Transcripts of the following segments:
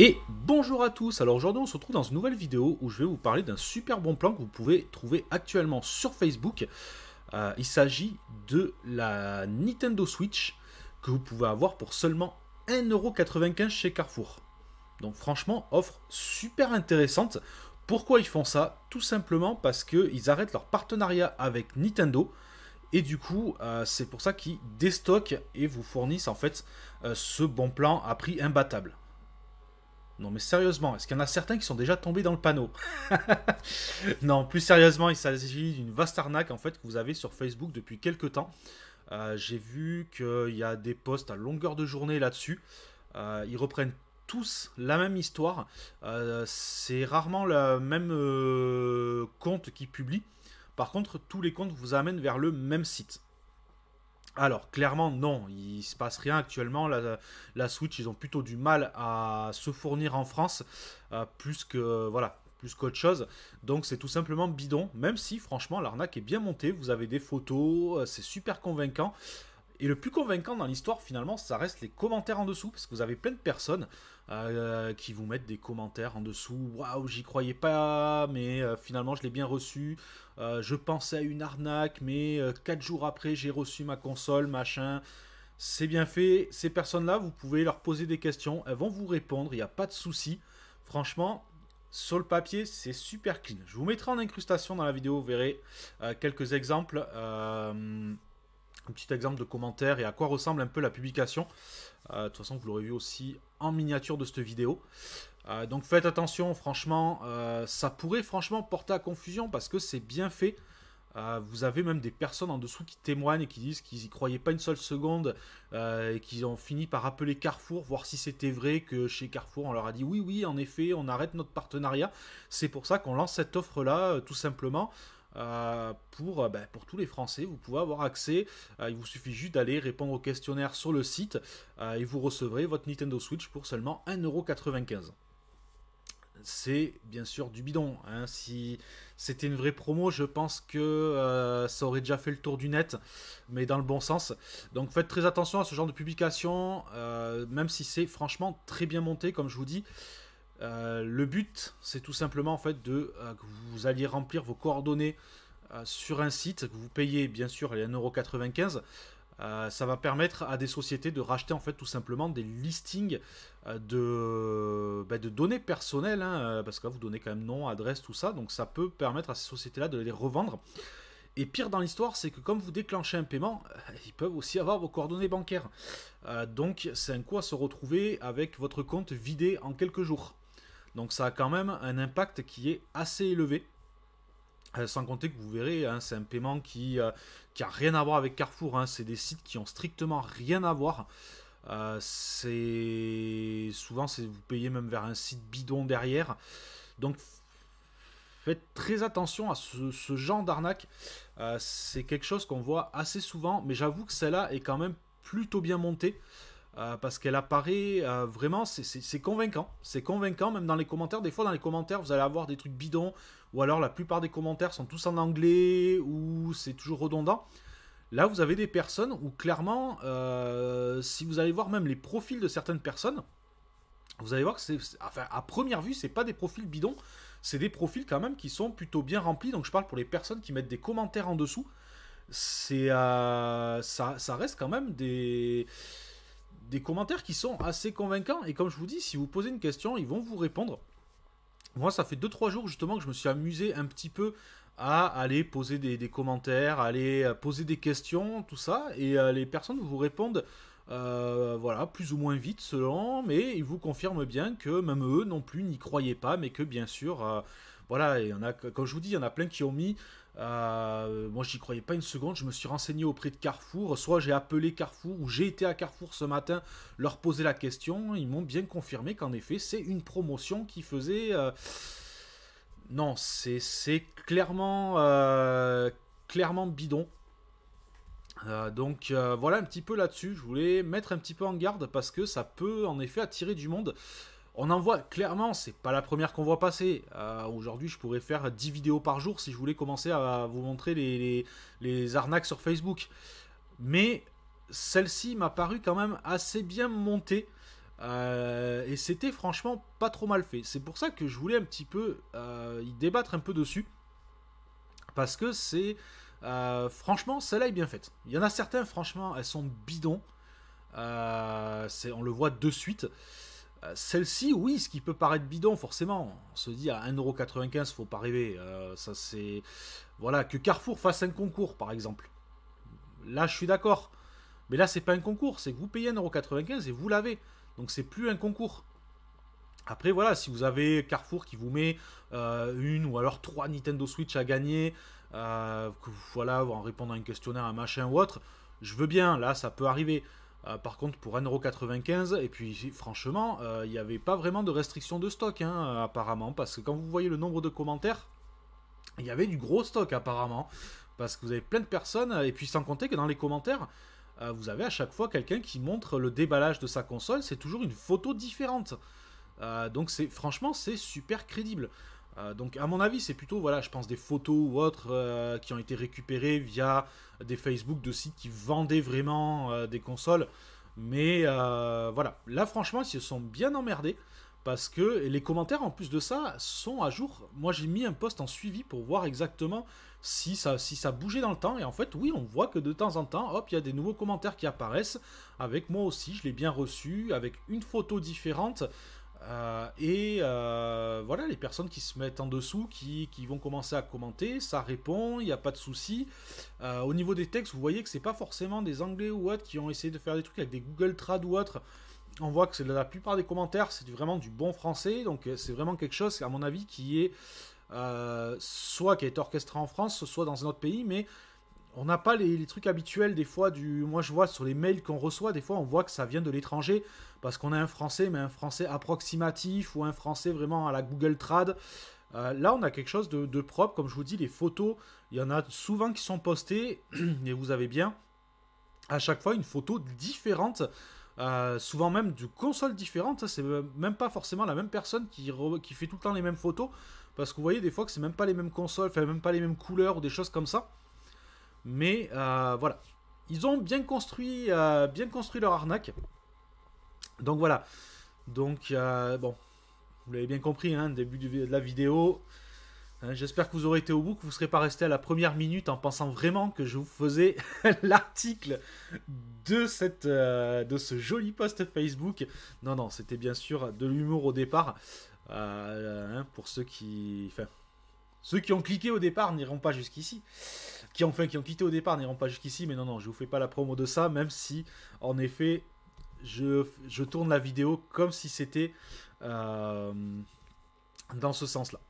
Et bonjour à tous, alors aujourd'hui on se retrouve dans une nouvelle vidéo où je vais vous parler d'un super bon plan que vous pouvez trouver actuellement sur Facebook. Euh, il s'agit de la Nintendo Switch que vous pouvez avoir pour seulement 1,95€ chez Carrefour. Donc franchement, offre super intéressante. Pourquoi ils font ça Tout simplement parce qu'ils arrêtent leur partenariat avec Nintendo. Et du coup, euh, c'est pour ça qu'ils déstockent et vous fournissent en fait euh, ce bon plan à prix imbattable. Non mais sérieusement, est-ce qu'il y en a certains qui sont déjà tombés dans le panneau Non, plus sérieusement, il s'agit d'une vaste arnaque en fait que vous avez sur Facebook depuis quelques temps. Euh, j'ai vu qu'il y a des posts à longueur de journée là-dessus. Euh, ils reprennent tous la même histoire. Euh, c'est rarement le même compte qui publie. Par contre, tous les comptes vous amènent vers le même site. Alors clairement non, il se passe rien actuellement. La, Switch, ils ont plutôt du mal à se fournir en France, euh, plus que voilà, plus qu'autre chose. Donc c'est tout simplement bidon. Même si franchement l'arnaque est bien montée, vous avez des photos, euh, c'est super convaincant. Et le plus convaincant dans l'histoire, finalement, ça reste les commentaires en dessous, parce que vous avez plein de personnes euh, qui vous mettent des commentaires en dessous. Waouh, j'y croyais pas, mais euh, finalement, je l'ai bien reçu. Euh, je pensais à une arnaque, mais 4 jours après, j'ai reçu ma console, machin. C'est bien fait. Ces personnes-là, vous pouvez leur poser des questions. Elles vont vous répondre, il n'y a pas de souci. Franchement, sur le papier, c'est super clean. Je vous mettrai en incrustation dans la vidéo, vous verrez quelques exemples un petit exemple de commentaire et à quoi ressemble un peu la publication. Euh, de toute façon, vous l'aurez vu aussi en miniature de cette vidéo. Euh, donc faites attention, franchement, euh, ça pourrait franchement porter à confusion parce que c'est bien fait. vous avez même des personnes en dessous qui témoignent et qui disent qu'ils n'y croyaient pas une seule seconde et qu'ils ont fini par appeler Carrefour, voir si c'était vrai que chez Carrefour on leur a dit oui, oui, en effet, on arrête notre partenariat. C'est pour ça qu'on lance cette offre-là, tout simplement. Euh, pour, euh, bah, pour tous les Français. Vous pouvez avoir accès, euh, il vous suffit juste d'aller répondre au questionnaire sur le site et vous recevrez votre Nintendo Switch pour seulement 1,95€ c'est bien sûr du bidon. Hein. Si c'était une vraie promo, je pense que ça aurait déjà fait le tour du net, mais dans le bon sens. Donc faites très attention à ce genre de publication, même si c'est franchement très bien monté, comme je vous dis. Euh, le but, c'est tout simplement en fait de euh, que vous alliez remplir vos coordonnées euh, sur un site que vous payez bien sûr les 1,95€. ça va permettre à des sociétés de racheter en fait tout simplement des listings bah, de, données personnelles, hein, parce que là, vous donnez quand même nom, adresse, tout ça, donc ça peut permettre à ces sociétés-là de les revendre. Et pire dans l'histoire, c'est que comme vous déclenchez un paiement, ils peuvent aussi avoir vos coordonnées bancaires. donc c'est un coup à se retrouver avec votre compte vidé en quelques jours. Donc ça a quand même un impact qui est assez élevé. Euh, sans compter que vous verrez, hein, c'est un paiement qui n'a euh, rien à voir avec Carrefour. Hein. C'est des sites qui ont strictement rien à voir. Euh, c'est souvent c'est vous payez même vers un site bidon derrière. Donc faites très attention à ce genre d'arnaque. c'est quelque chose qu'on voit assez souvent, mais j'avoue que celle-là est quand même plutôt bien montée. Euh, parce qu'elle apparaît euh, vraiment, c'est convaincant. C'est convaincant, même dans les commentaires. Des fois, dans les commentaires, vous allez avoir des trucs bidons, ou alors la plupart des commentaires sont tous en anglais, ou c'est toujours redondant. Là, vous avez des personnes où clairement, euh, si vous allez voir même les profils de certaines personnes, vous allez voir que c'est, enfin, à première vue, c'est pas des profils bidons, c'est des profils quand même qui sont plutôt bien remplis. Donc, je parle pour les personnes qui mettent des commentaires en dessous. C'est, ça reste quand même des des commentaires qui sont assez convaincants. Et comme je vous dis, si vous posez une question, ils vont vous répondre. Moi, ça fait 2-3 jours justement que je me suis amusé un petit peu à aller poser des, commentaires, aller poser des questions, tout ça. Et euh, les personnes vous répondent. Euh, voilà, plus ou moins vite selon, mais ils vous confirment bien que même eux non plus n'y croyaient pas, mais que bien sûr, euh, voilà, y en a, comme je vous dis, il y en a plein qui ont mis moi euh, moi, j'y croyais pas une seconde. Je me suis renseigné auprès de Carrefour. Soit j'ai appelé Carrefour ou j'ai été à Carrefour ce matin leur poser la question. Ils m'ont bien confirmé qu'en effet, c'est une promotion qui faisait. Euh, non, c'est clairement, euh, clairement bidon. donc voilà un petit peu là-dessus. Je voulais mettre un petit peu en garde parce que ça peut en effet attirer du monde. On en voit clairement, c'est pas la première qu'on voit passer. Euh, aujourd'hui, je pourrais faire 10 vidéos par jour si je voulais commencer à vous montrer les, arnaques sur Facebook. Mais celle-ci m'a paru quand même assez bien montée. Euh, et c'était franchement pas trop mal fait. C'est pour ça que je voulais un petit peu euh, y débattre un peu dessus. Parce que c'est. franchement, celle-là est bien faite. Il y en a certains, franchement, elles sont bidons. on le voit de suite. Euh, celle-ci, oui, ce qui peut paraître bidon, forcément. On se dit à 1,95€, faut pas rêver. Euh, ça, c'est. Voilà, que Carrefour fasse un concours, par exemple. Là, je suis d'accord. Mais là, c'est pas un concours. C'est que vous payez 1,95€ et vous l'avez. Donc, c'est plus un concours. Après, voilà, si vous avez Carrefour qui vous met euh, une ou alors trois Nintendo Switch à gagner, voilà, en répondant à un questionnaire, un machin ou autre, je veux bien, là, ça peut arriver. Euh, par contre, pour 1,95€, et puis franchement, il euh, n'y avait pas vraiment de restriction de stock, hein, apparemment, parce que quand vous voyez le nombre de commentaires, il y avait du gros stock, apparemment, parce que vous avez plein de personnes, et puis sans compter que dans les commentaires, euh, vous avez à chaque fois quelqu'un qui montre le déballage de sa console, c'est toujours une photo différente. donc c'est franchement, c'est super crédible. Euh, donc à mon avis, c'est plutôt, voilà, je pense des photos ou autres euh, qui ont été récupérées via des Facebook de sites qui vendaient vraiment euh, des consoles. Mais voilà, là franchement, ils se sont bien emmerdés parce que les commentaires en plus de ça sont à jour. Moi, j'ai mis un post en suivi pour voir exactement si ça, si ça bougeait dans le temps. Et en fait, oui, on voit que de temps en temps, hop, il y a des nouveaux commentaires qui apparaissent. Avec moi aussi, je l'ai bien reçu avec une photo différente. Euh, et euh, voilà, les personnes qui se mettent en dessous, qui, vont commencer à commenter, ça répond, il n'y a pas de souci. Euh, au niveau des textes, vous voyez que c'est pas forcément des Anglais ou autres qui ont essayé de faire des trucs avec des Google Trad ou autres. On voit que la plupart des commentaires, c'est vraiment du bon français, donc c'est vraiment quelque chose, à mon avis, qui est soit qui a été orchestré en France, soit dans un autre pays, mais on n'a pas les, trucs habituels des fois du. Moi je vois sur les mails qu'on reçoit, des fois on voit que ça vient de l'étranger parce qu'on a un français, mais un français approximatif ou un français vraiment à la Google Trad. Euh, là on a quelque chose de, propre, comme je vous dis, les photos, il y en a souvent qui sont postées, et vous avez bien à chaque fois une photo différente. Euh, souvent même de consoles différentes, c'est même pas forcément la même personne qui, fait tout le temps les mêmes photos, parce que vous voyez des fois que c'est même pas les mêmes consoles, enfin même pas les mêmes couleurs ou des choses comme ça. Mais euh, voilà, ils ont bien construit, euh, bien construit leur arnaque. Donc voilà. Donc euh, bon, vous l'avez bien compris, hein, début de la vidéo. Hein, j'espère que vous aurez été au bout, que vous ne serez pas resté à la première minute en pensant vraiment que je vous faisais l'article de, de ce joli post Facebook. Non, non, c'était bien sûr de l'humour au départ. Hein, pour ceux qui... Ceux qui ont cliqué au départ n'iront pas jusqu'ici. Qui enfin qui ont quitté au départ n'iront pas jusqu'ici, mais non, non, je vous fais pas la promo de ça, même si en effet je, je tourne la vidéo comme si c'était euh, dans ce sens-là.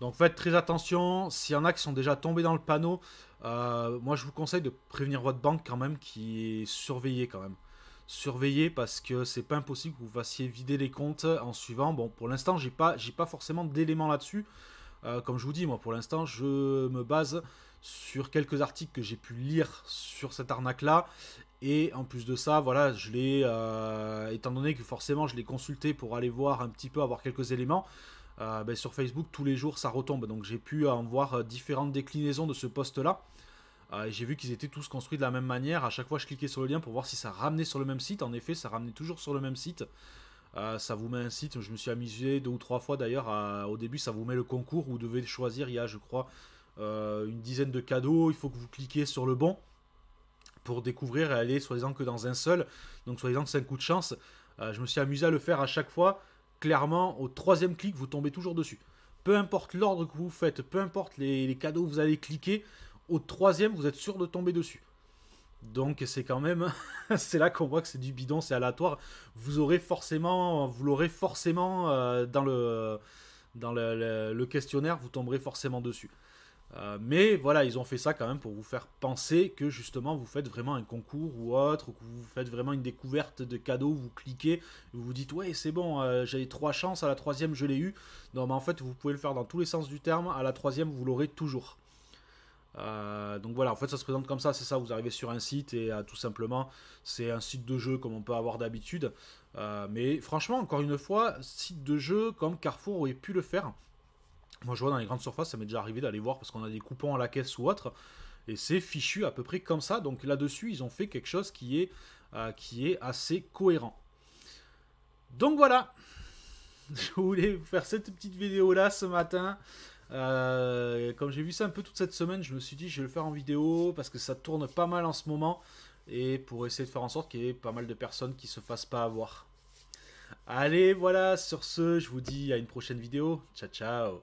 Donc faites très attention, s'il y en a qui sont déjà tombés dans le panneau, euh, moi je vous conseille de prévenir votre banque quand même, qui est surveillée quand même. Surveillez parce que c'est pas impossible que vous fassiez vider les comptes en suivant. Bon, pour l'instant, j'ai pas, pas forcément d'éléments là-dessus. Euh, comme je vous dis, moi pour l'instant, je me base sur quelques articles que j'ai pu lire sur cette arnaque-là. Et en plus de ça, voilà, je l'ai, euh, étant donné que forcément je l'ai consulté pour aller voir un petit peu, avoir quelques éléments, euh, ben, sur Facebook tous les jours ça retombe. Donc j'ai pu en voir différentes déclinaisons de ce poste-là. j'ai vu qu'ils étaient tous construits de la même manière. À chaque fois, je cliquais sur le lien pour voir si ça ramenait sur le même site. En effet, ça ramenait toujours sur le même site. Ah, ça vous met un site, je me suis amusé deux ou trois fois d'ailleurs, au début ça vous met le concours, où vous devez choisir, il y a je crois euh, une dizaine de cadeaux, il faut que vous cliquez sur le bon pour découvrir et aller soi-disant que dans un seul, donc soi-disant que c'est un coup de chance, euh, je me suis amusé à le faire à chaque fois, clairement au troisième clic vous tombez toujours dessus. Peu importe l'ordre que vous faites, peu importe les, les cadeaux que vous allez cliquer, au troisième vous êtes sûr de tomber dessus. Donc c'est quand même, c'est là qu'on voit que c'est du bidon, c'est aléatoire. Vous aurez forcément, vous l'aurez forcément euh, dans le dans le, questionnaire, vous tomberez forcément dessus. Euh, mais voilà, ils ont fait ça quand même pour vous faire penser que justement vous faites vraiment un concours ou autre, ou que vous faites vraiment une découverte de cadeaux, vous cliquez, vous vous dites ouais c'est bon, j'avais euh, j'ai trois chances, à la troisième je l'ai eu. Non mais en fait vous pouvez le faire dans tous les sens du terme, à la troisième vous l'aurez toujours. Euh, donc voilà, en fait ça se présente comme ça, c'est ça, vous arrivez sur un site et euh, tout simplement c'est un site de jeu comme on peut avoir d'habitude. Euh, mais franchement, encore une fois, site de jeu comme Carrefour aurait pu le faire. Moi je vois dans les grandes surfaces, ça m'est déjà arrivé d'aller voir parce qu'on a des coupons à la caisse ou autre. Et c'est fichu à peu près comme ça. Donc là-dessus, ils ont fait quelque chose qui est, qui est assez cohérent. Donc voilà, je voulais vous faire cette petite vidéo là ce matin. Euh, comme j'ai vu ça un peu toute cette semaine, je me suis dit je vais le faire en vidéo parce que ça tourne pas mal en ce moment et pour essayer de faire en sorte qu'il y ait pas mal de personnes qui se fassent pas avoir. Allez, voilà, sur ce, je vous dis à une prochaine vidéo. Ciao, ciao